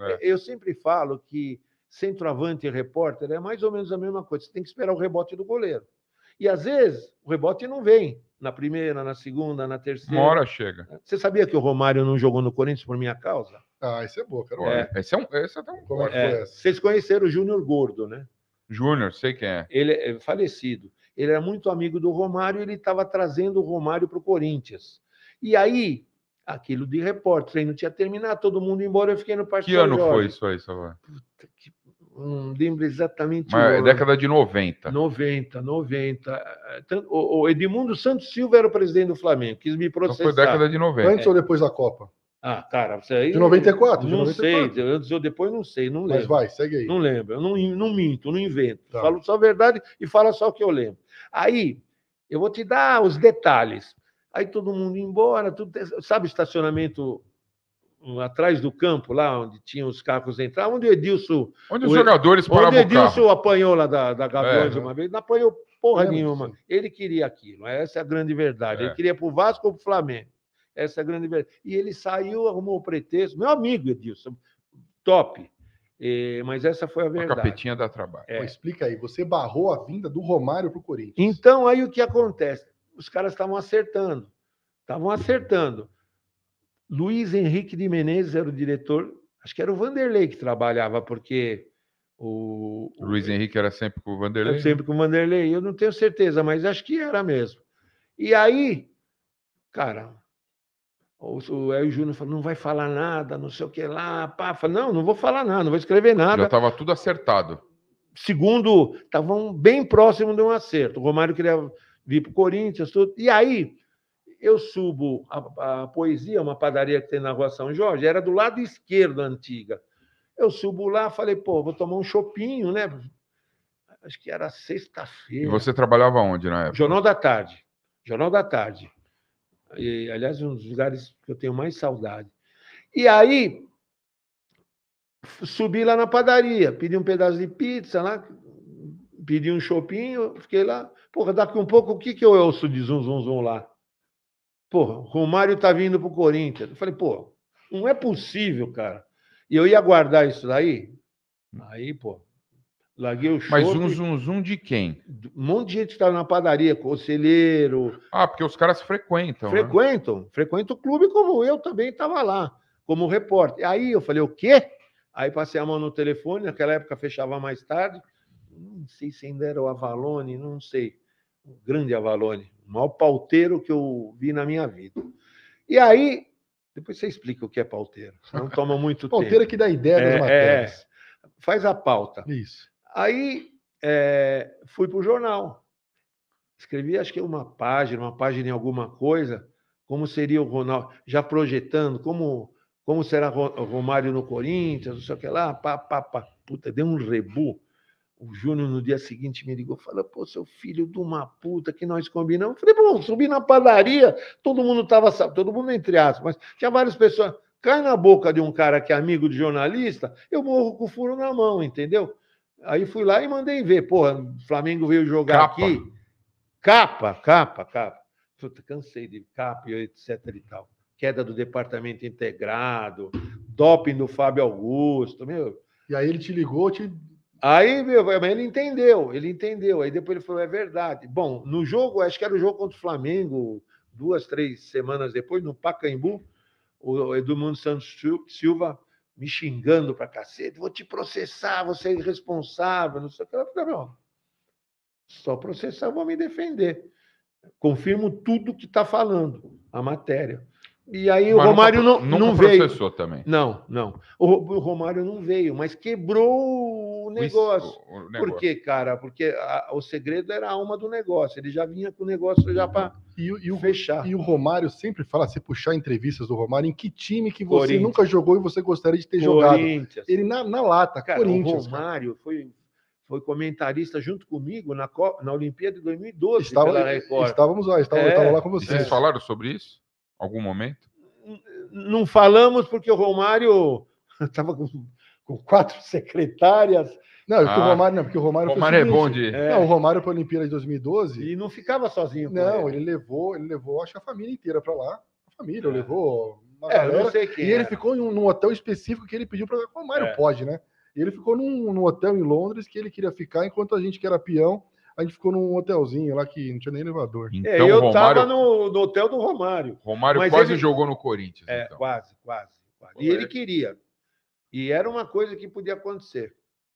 É. é. Eu sempre falo que centroavante e repórter é mais ou menos a mesma coisa. Você tem que esperar o rebote do goleiro. E às vezes o rebote não vem na primeira, na segunda, na terceira. Uma hora chega. É. Você sabia que o Romário não jogou no Corinthians por minha causa? Ah, isso é boa, quero é. Esse é um, esse é um... Como é, é. Vocês conheceram o Júnior Gordo, né? Júnior, sei quem é. Ele é falecido. Ele era muito amigo do Romário, e ele estava trazendo o Romário para o Corinthians. E aí, aquilo de repórter. O treino tinha terminado, todo mundo embora, eu fiquei no Parque Que ano foi isso aí, Salvador? Puta que não lembro exatamente. Mas é década de 90. 90, 90. O Edmundo Santos Silva era o presidente do Flamengo, quis me processar. Então foi década de 90. Antes é. ou depois da Copa? Ah, cara, você aí. De 94, Não de 94. sei, antes ou depois não sei, não lembro. Mas vai, segue aí. Não lembro, eu não, não minto, não invento. Tá. Falo só a verdade e falo só o que eu lembro. Aí, eu vou te dar os detalhes. Aí todo mundo embora, tudo, sabe estacionamento atrás do campo, lá onde tinha os carros entrar, onde o Edilson. Onde os o, jogadores paravam Onde o Edilson apanhou lá da, da Gaviões é, uma vez, não apanhou porra é, nenhuma. Ele queria aquilo, essa é a grande verdade. É. Ele queria para o Vasco ou para o Flamengo. Essa é a grande verdade. E ele saiu, arrumou o pretexto. Meu amigo, Edilson, top. É, mas essa foi a verdade. A capetinha dá trabalho. É. Pô, explica aí, você barrou a vinda do Romário para o Corinthians. Então, aí o que acontece? os caras estavam acertando. Estavam acertando. Luiz Henrique de Menezes era o diretor, acho que era o Vanderlei que trabalhava, porque o. Luiz Henrique era sempre com o Vanderlei? Era sempre né? com o Vanderlei, eu não tenho certeza, mas acho que era mesmo. E aí, cara, o, o Júnior falou: não vai falar nada, não sei o que lá, pá. Falei, não, não vou falar nada, não vou escrever nada. Já estava tudo acertado. Segundo, estavam bem próximo de um acerto. O Romário queria vi para o Corinthians, tudo. E aí eu subo a, a, poesia, uma padaria que tem na rua São Jorge, era do lado esquerdo antiga. Eu subo lá, falei, pô, vou tomar um chopinho, né? Acho que era sexta-feira. E você trabalhava onde na época? Jornal da Tarde. Jornal da Tarde. E, aliás, um dos lugares que eu tenho mais saudade. E aí, subi lá na padaria, pedi um pedaço de pizza lá, pedi um chopinho, fiquei lá. Porra, daqui um pouco, o que, que eu ouço de zum, zum, zum lá? Porra, Romário tá vindo pro Corinthians. Eu falei, pô, não é possível, cara. E eu ia guardar isso daí? Aí, pô, Larguei o show. Mas um zum zum de quem? Um monte de gente que tá na padaria, conselheiro. Ah, porque os caras frequentam. Frequentam. Né? Frequentam o clube como eu também tava lá, como repórter. Aí eu falei, o quê? Aí passei a mão no telefone, naquela época fechava mais tarde não sei se ainda era o Avalone, não sei, o grande Avalone, o maior pauteiro que eu vi na minha vida. E aí, depois você explica o que é pauteiro, não toma muito pauteiro tempo. Pauteiro é que dá ideia é, das é. matérias. É, faz a pauta. Isso. Aí é, fui para o jornal. Escrevi, acho que uma página, uma página em alguma coisa, como seria o Ronaldo, já projetando, como como será Romário no Corinthians, não sei o que lá, pá, pá, pá. Puta, deu um rebu. O Júnior, no dia seguinte, me ligou, falou, pô, seu filho de uma puta que nós combinamos. Eu falei, bom, subi na padaria, todo mundo estava sabe, todo mundo entre aspas, mas tinha várias pessoas. Cai na boca de um cara que é amigo de jornalista, eu morro com o furo na mão, entendeu? Aí fui lá e mandei ver. Porra, o Flamengo veio jogar capa. aqui. Capa, capa, capa. Puta, cansei de capa, e etc e tal. Queda do departamento integrado, doping do Fábio Augusto, meu. E aí ele te ligou, te Aí, meu, ele entendeu, ele entendeu. Aí depois ele falou: é verdade. Bom, no jogo, acho que era o jogo contra o Flamengo, duas, três semanas depois, no Pacaembu, o Edmundo Santos Silva me xingando pra cacete: vou te processar, você é irresponsável, não sei o que. Eu falei: só processar, vou me defender. Confirmo tudo que está falando, a matéria. E aí mas o Romário nunca, não, não nunca veio. também. Não, não. O, o, Romário não veio, mas quebrou o negócio. O, o negócio. Por quê, cara? Porque a, o segredo era a alma do negócio. Ele já vinha com o negócio já para fechar. E o Romário sempre fala, se puxar entrevistas do Romário, em que time que você nunca jogou e você gostaria de ter jogado? Ele na, na lata, cara, Corinthians. O Romário cara. foi foi comentarista junto comigo na, Copa, na Olimpíada de 2012 Estava, Estávamos lá, estava, é, lá com vocês. Vocês falaram sobre isso? algum momento? Não falamos porque o Romário estava com, com quatro secretárias. Não, é ah, o Romário não, porque o Romário. O Romário é bom de. É. Não, o Romário para a Olimpíada de 2012. E não ficava sozinho. Não, ele. ele levou, ele levou, acho que a família inteira para lá. A família é. levou uma é, galera. e ele é. ficou em um, num hotel específico que ele pediu para. O Romário é. pode, né? E ele ficou num, num hotel em Londres que ele queria ficar enquanto a gente que era peão a gente ficou num hotelzinho lá que não tinha nem elevador. Então, é, eu Romário... tava no, no, hotel do Romário. Romário quase ele... jogou no Corinthians. É, então. quase, quase, quase. E ele queria. E era uma coisa que podia acontecer.